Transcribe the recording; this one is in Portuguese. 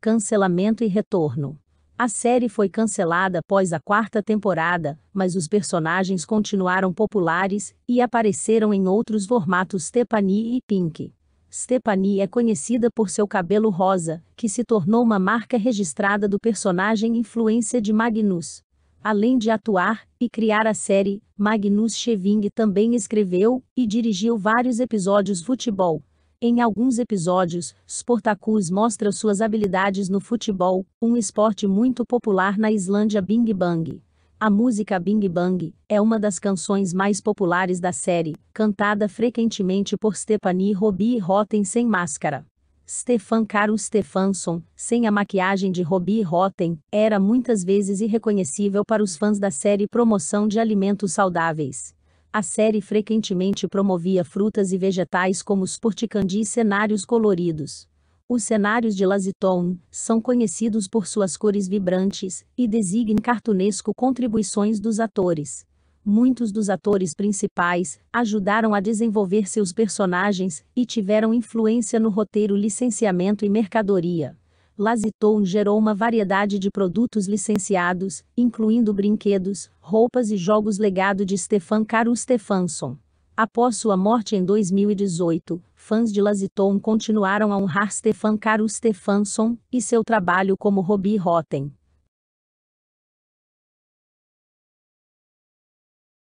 Cancelamento e retorno. A série foi cancelada após a quarta temporada, mas os personagens continuaram populares e apareceram em outros formatos Stephanie e Pink. Stephanie é conhecida por seu cabelo rosa, que se tornou uma marca registrada do personagem influência de Magnus. Além de atuar e criar a série, Magnus Cheving também escreveu e dirigiu vários episódios futebol, em alguns episódios, Sportacus mostra suas habilidades no futebol, um esporte muito popular na Islândia Bing Bang. A música Bing Bang é uma das canções mais populares da série, cantada frequentemente por Stephanie Robbie Rotten sem máscara. Stefan Caro Stefansson, sem a maquiagem de Robbie Rotten, era muitas vezes irreconhecível para os fãs da série Promoção de Alimentos Saudáveis. A série frequentemente promovia frutas e vegetais como os porticandi e cenários coloridos. Os cenários de Laziton são conhecidos por suas cores vibrantes e designam cartunesco contribuições dos atores. Muitos dos atores principais ajudaram a desenvolver seus personagens e tiveram influência no roteiro, licenciamento e mercadoria. Laziton gerou uma variedade de produtos licenciados, incluindo brinquedos, roupas e jogos legado de Stefan Karl Stefansson. Após sua morte em 2018, fãs de Laziton continuaram a honrar Stefan Karl Stefansson e seu trabalho como Robbie Rotten.